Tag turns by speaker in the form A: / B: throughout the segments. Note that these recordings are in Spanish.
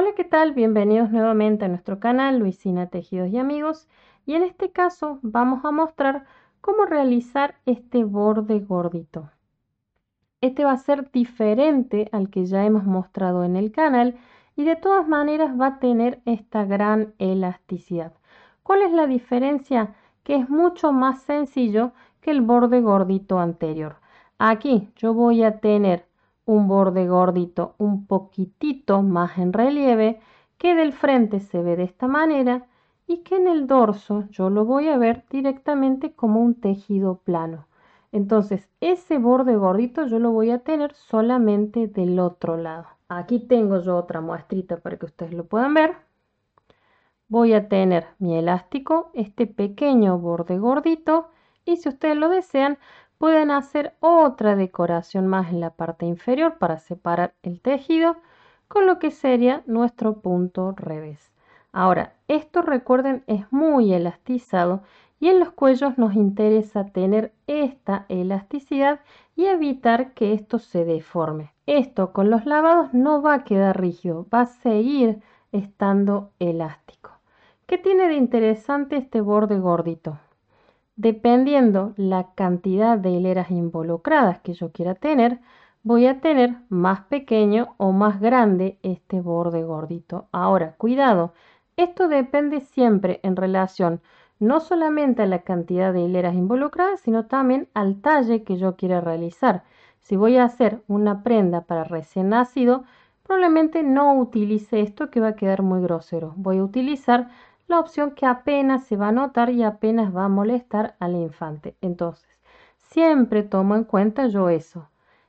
A: Hola, ¿qué tal? Bienvenidos nuevamente a nuestro canal Luisina Tejidos y Amigos y en este caso vamos a mostrar cómo realizar este borde gordito. Este va a ser diferente al que ya hemos mostrado en el canal y de todas maneras va a tener esta gran elasticidad. ¿Cuál es la diferencia? Que es mucho más sencillo que el borde gordito anterior. Aquí yo voy a tener un borde gordito un poquitito más en relieve, que del frente se ve de esta manera y que en el dorso yo lo voy a ver directamente como un tejido plano. Entonces ese borde gordito yo lo voy a tener solamente del otro lado. Aquí tengo yo otra muestrita para que ustedes lo puedan ver. Voy a tener mi elástico, este pequeño borde gordito y si ustedes lo desean Pueden hacer otra decoración más en la parte inferior para separar el tejido con lo que sería nuestro punto revés. Ahora, esto recuerden es muy elastizado y en los cuellos nos interesa tener esta elasticidad y evitar que esto se deforme. Esto con los lavados no va a quedar rígido, va a seguir estando elástico. ¿Qué tiene de interesante este borde gordito? dependiendo la cantidad de hileras involucradas que yo quiera tener, voy a tener más pequeño o más grande este borde gordito. Ahora, cuidado, esto depende siempre en relación no solamente a la cantidad de hileras involucradas, sino también al talle que yo quiera realizar. Si voy a hacer una prenda para recién nacido, probablemente no utilice esto que va a quedar muy grosero. Voy a utilizar la opción que apenas se va a notar y apenas va a molestar al infante. Entonces, siempre tomo en cuenta yo eso,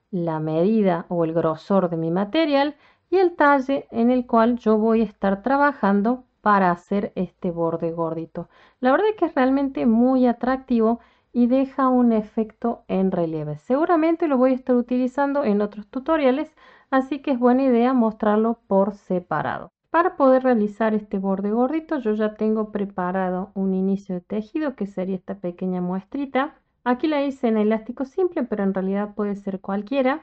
A: la medida o el grosor de mi material y el talle en el cual yo voy a estar trabajando para hacer este borde gordito. La verdad es que es realmente muy atractivo y deja un efecto en relieve. Seguramente lo voy a estar utilizando en otros tutoriales, así que es buena idea mostrarlo por separado. Para poder realizar este borde gordito yo ya tengo preparado un inicio de tejido que sería esta pequeña muestrita. Aquí la hice en elástico simple pero en realidad puede ser cualquiera.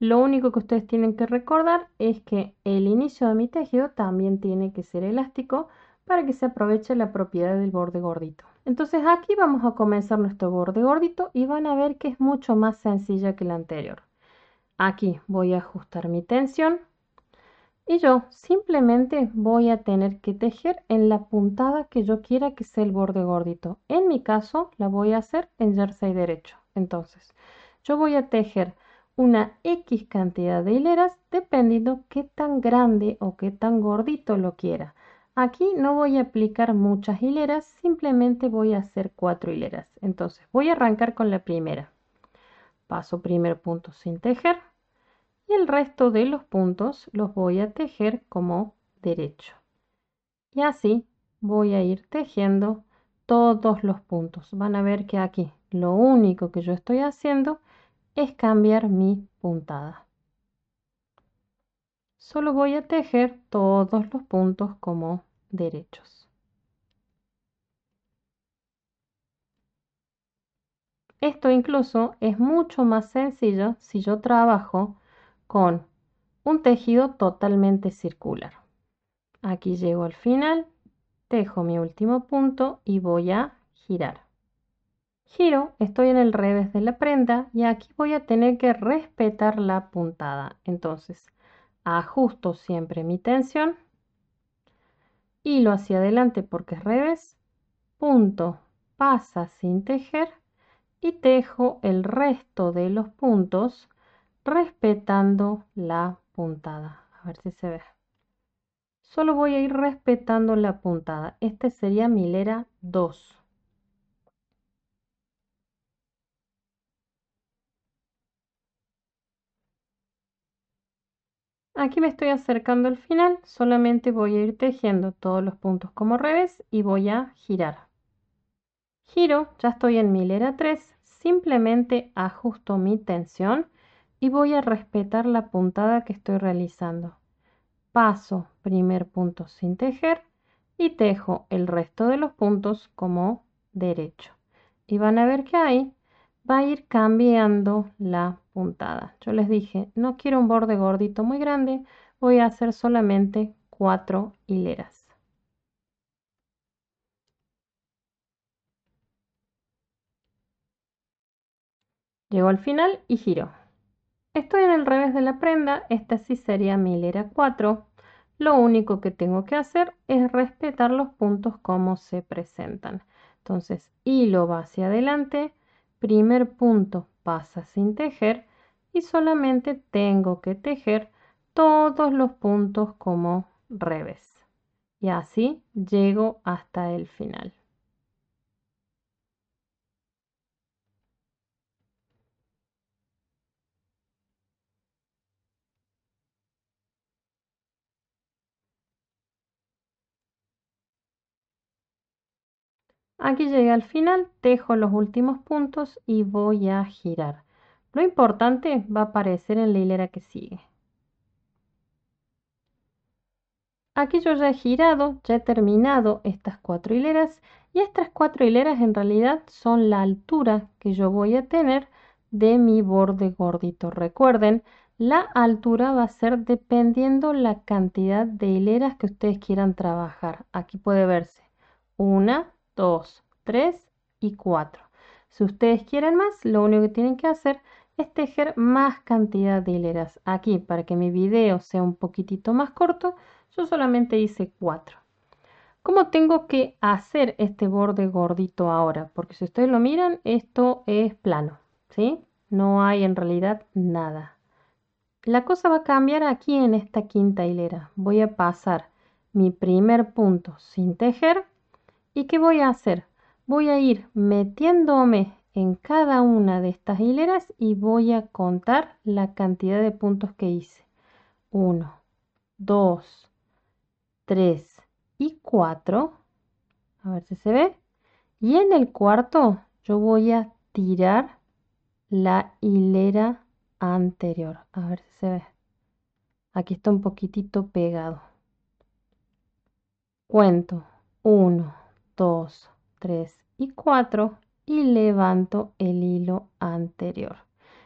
A: Lo único que ustedes tienen que recordar es que el inicio de mi tejido también tiene que ser elástico para que se aproveche la propiedad del borde gordito. Entonces aquí vamos a comenzar nuestro borde gordito y van a ver que es mucho más sencilla que la anterior. Aquí voy a ajustar mi tensión y yo simplemente voy a tener que tejer en la puntada que yo quiera que sea el borde gordito. En mi caso la voy a hacer en jersey derecho. Entonces yo voy a tejer una X cantidad de hileras dependiendo qué tan grande o qué tan gordito lo quiera. Aquí no voy a aplicar muchas hileras, simplemente voy a hacer cuatro hileras. Entonces voy a arrancar con la primera. Paso primer punto sin tejer, y el resto de los puntos los voy a tejer como derecho. Y así voy a ir tejiendo todos los puntos. Van a ver que aquí lo único que yo estoy haciendo es cambiar mi puntada. Solo voy a tejer todos los puntos como derechos. Esto incluso es mucho más sencillo si yo trabajo con un tejido totalmente circular. Aquí llego al final, tejo mi último punto y voy a girar. Giro, estoy en el revés de la prenda y aquí voy a tener que respetar la puntada. Entonces, ajusto siempre mi tensión, hilo hacia adelante porque es revés, punto, pasa sin tejer y tejo el resto de los puntos respetando la puntada. A ver si se ve. Solo voy a ir respetando la puntada. Este sería mi hilera 2. Aquí me estoy acercando al final, solamente voy a ir tejiendo todos los puntos como revés y voy a girar. Giro, ya estoy en mi hilera 3, simplemente ajusto mi tensión y voy a respetar la puntada que estoy realizando. Paso primer punto sin tejer y tejo el resto de los puntos como derecho. Y van a ver que ahí va a ir cambiando la puntada. Yo les dije, no quiero un borde gordito muy grande, voy a hacer solamente cuatro hileras. Llego al final y giro. Estoy en el revés de la prenda, esta sí sería mi hilera 4. Lo único que tengo que hacer es respetar los puntos como se presentan. Entonces, hilo va hacia adelante, primer punto pasa sin tejer y solamente tengo que tejer todos los puntos como revés. Y así llego hasta el final. Aquí llegué al final, tejo los últimos puntos y voy a girar. Lo importante va a aparecer en la hilera que sigue. Aquí yo ya he girado, ya he terminado estas cuatro hileras y estas cuatro hileras en realidad son la altura que yo voy a tener de mi borde gordito. Recuerden, la altura va a ser dependiendo la cantidad de hileras que ustedes quieran trabajar. Aquí puede verse una, 2, 3 y 4. Si ustedes quieren más, lo único que tienen que hacer es tejer más cantidad de hileras. Aquí, para que mi video sea un poquitito más corto, yo solamente hice 4. ¿Cómo tengo que hacer este borde gordito ahora? Porque si ustedes lo miran, esto es plano, ¿sí? No hay en realidad nada. La cosa va a cambiar aquí en esta quinta hilera. Voy a pasar mi primer punto sin tejer ¿Y qué voy a hacer? Voy a ir metiéndome en cada una de estas hileras y voy a contar la cantidad de puntos que hice. 1, 2, 3 y 4. A ver si se ve. Y en el cuarto yo voy a tirar la hilera anterior. A ver si se ve. Aquí está un poquitito pegado. Cuento. 1, 2, 3 y 4 y levanto el hilo anterior.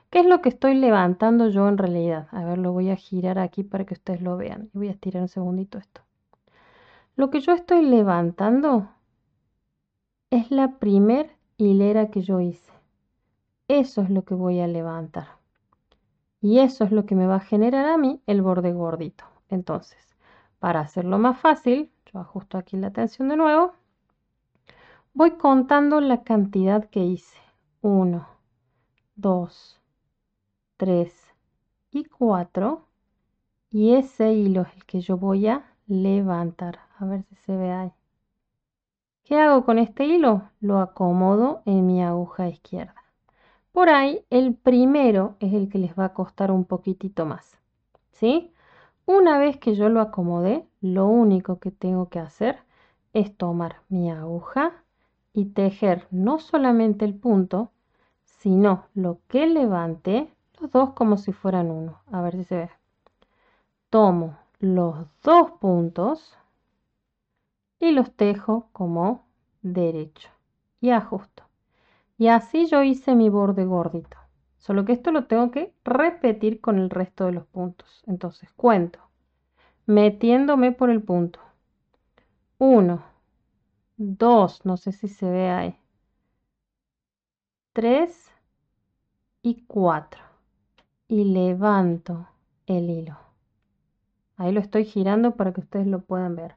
A: ¿Qué es lo que estoy levantando yo en realidad? A ver, lo voy a girar aquí para que ustedes lo vean. Y voy a estirar un segundito esto. Lo que yo estoy levantando es la primer hilera que yo hice. Eso es lo que voy a levantar. Y eso es lo que me va a generar a mí el borde gordito. Entonces, para hacerlo más fácil, yo ajusto aquí la tensión de nuevo. Voy contando la cantidad que hice. 1, 2, 3 y 4. Y ese hilo es el que yo voy a levantar. A ver si se ve ahí. ¿Qué hago con este hilo? Lo acomodo en mi aguja izquierda. Por ahí el primero es el que les va a costar un poquitito más. ¿Sí? Una vez que yo lo acomodé, lo único que tengo que hacer es tomar mi aguja y tejer no solamente el punto, sino lo que levante, los dos como si fueran uno. A ver si se ve. Tomo los dos puntos y los tejo como derecho y ajusto. Y así yo hice mi borde gordito. Solo que esto lo tengo que repetir con el resto de los puntos. Entonces cuento, metiéndome por el punto. 1, 2, no sé si se ve ahí, 3 y 4 y levanto el hilo. Ahí lo estoy girando para que ustedes lo puedan ver.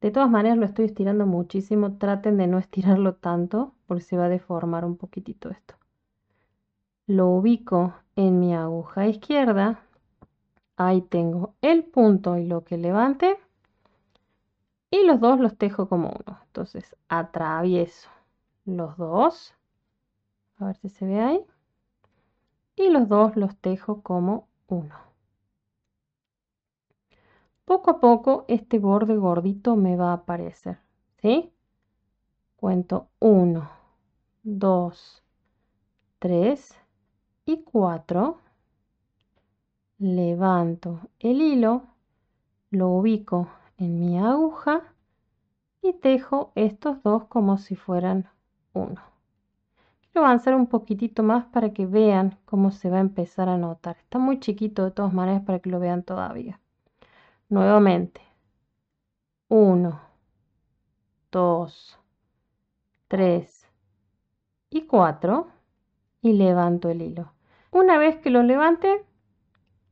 A: De todas maneras lo estoy estirando muchísimo, traten de no estirarlo tanto porque se va a deformar un poquitito esto. Lo ubico en mi aguja izquierda, ahí tengo el punto y lo que levante y los dos los tejo como uno. Entonces atravieso los dos. A ver si se ve ahí. Y los dos los tejo como uno. Poco a poco este borde gordito me va a aparecer. ¿Sí? Cuento 1, 2, 3 y 4. Levanto el hilo, lo ubico en mi aguja y tejo estos dos como si fueran uno. Quiero avanzar un poquitito más para que vean cómo se va a empezar a notar. Está muy chiquito de todas maneras para que lo vean todavía. Nuevamente. 1, 2, 3 y 4 y levanto el hilo. Una vez que lo levante,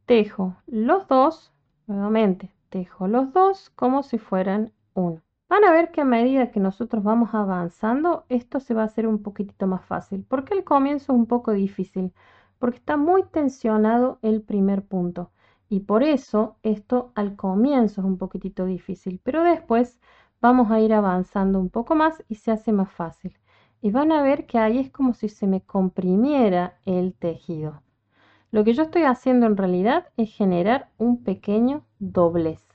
A: tejo los dos nuevamente tejo los dos como si fueran uno. Van a ver que a medida que nosotros vamos avanzando, esto se va a hacer un poquitito más fácil, porque el comienzo es un poco difícil, porque está muy tensionado el primer punto. Y por eso esto al comienzo es un poquitito difícil, pero después vamos a ir avanzando un poco más y se hace más fácil. Y van a ver que ahí es como si se me comprimiera el tejido. Lo que yo estoy haciendo en realidad es generar un pequeño doblez.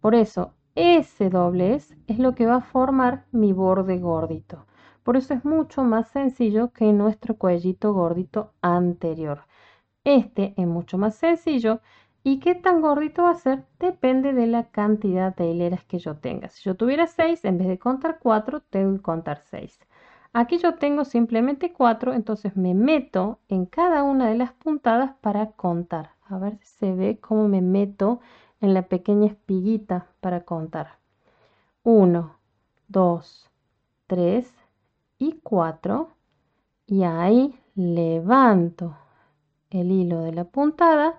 A: Por eso, ese doblez es lo que va a formar mi borde gordito. Por eso es mucho más sencillo que nuestro cuellito gordito anterior. Este es mucho más sencillo y qué tan gordito va a ser depende de la cantidad de hileras que yo tenga. Si yo tuviera 6, en vez de contar 4, tengo que contar 6. Aquí yo tengo simplemente cuatro, entonces me meto en cada una de las puntadas para contar. A ver si se ve cómo me meto en la pequeña espiguita para contar. 1, 2, 3 y 4. Y ahí levanto el hilo de la puntada,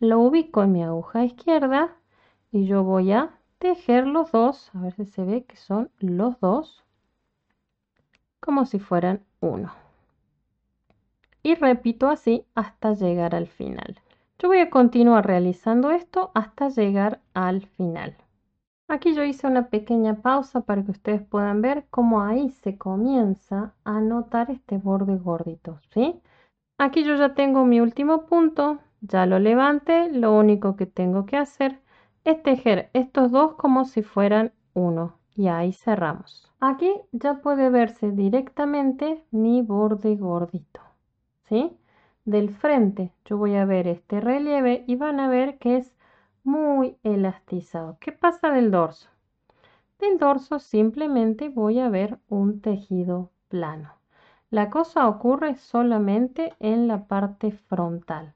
A: lo ubico en mi aguja izquierda y yo voy a tejer los dos, a ver si se ve que son los dos como si fueran uno. Y repito así hasta llegar al final. Yo voy a continuar realizando esto hasta llegar al final. Aquí yo hice una pequeña pausa para que ustedes puedan ver cómo ahí se comienza a notar este borde gordito, ¿sí? Aquí yo ya tengo mi último punto, ya lo levante, lo único que tengo que hacer es tejer estos dos como si fueran uno y ahí cerramos. Aquí ya puede verse directamente mi borde gordito, ¿sí? Del frente yo voy a ver este relieve y van a ver que es muy elastizado. ¿Qué pasa del dorso? Del dorso simplemente voy a ver un tejido plano. La cosa ocurre solamente en la parte frontal.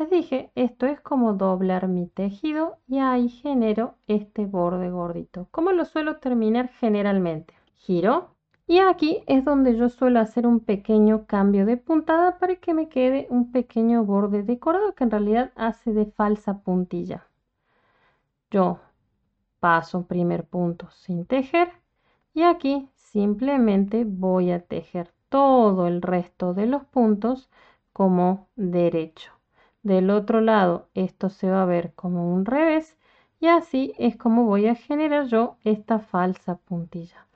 A: Les dije, esto es como doblar mi tejido y ahí genero este borde gordito, como lo suelo terminar generalmente. Giro y aquí es donde yo suelo hacer un pequeño cambio de puntada para que me quede un pequeño borde decorado que en realidad hace de falsa puntilla. Yo paso un primer punto sin tejer y aquí simplemente voy a tejer todo el resto de los puntos como derecho. Del otro lado, esto se va a ver como un revés y así es como voy a generar yo esta falsa puntilla.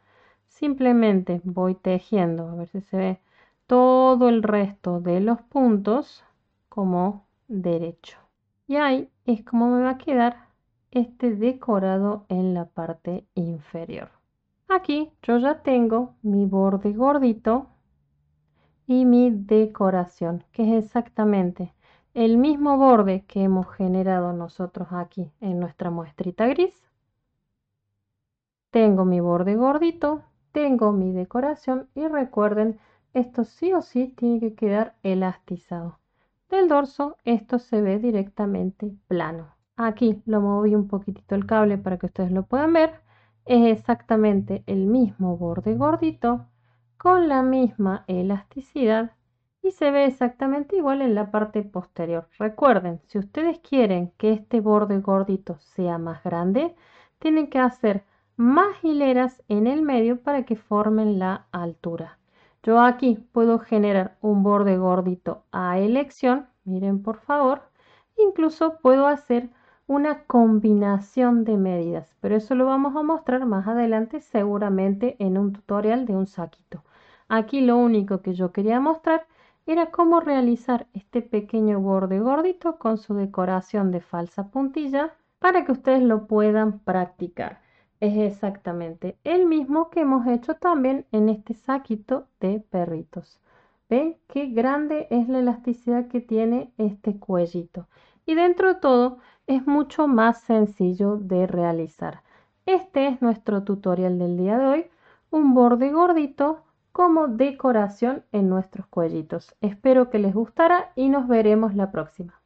A: Simplemente voy tejiendo, a ver si se ve todo el resto de los puntos como derecho. Y ahí es como me va a quedar este decorado en la parte inferior. Aquí yo ya tengo mi borde gordito y mi decoración, que es exactamente el mismo borde que hemos generado nosotros aquí en nuestra muestrita gris. Tengo mi borde gordito, tengo mi decoración y recuerden, esto sí o sí tiene que quedar elastizado. Del dorso esto se ve directamente plano. Aquí lo moví un poquitito el cable para que ustedes lo puedan ver. Es exactamente el mismo borde gordito con la misma elasticidad y se ve exactamente igual en la parte posterior. Recuerden, si ustedes quieren que este borde gordito sea más grande, tienen que hacer más hileras en el medio para que formen la altura. Yo aquí puedo generar un borde gordito a elección, miren por favor, incluso puedo hacer una combinación de medidas, pero eso lo vamos a mostrar más adelante seguramente en un tutorial de un saquito. Aquí lo único que yo quería mostrar era cómo realizar este pequeño borde gordito con su decoración de falsa puntilla para que ustedes lo puedan practicar. Es exactamente el mismo que hemos hecho también en este saquito de perritos. ¿Ven qué grande es la elasticidad que tiene este cuellito? Y dentro de todo es mucho más sencillo de realizar. Este es nuestro tutorial del día de hoy, un borde gordito como decoración en nuestros cuellitos. Espero que les gustara y nos veremos la próxima.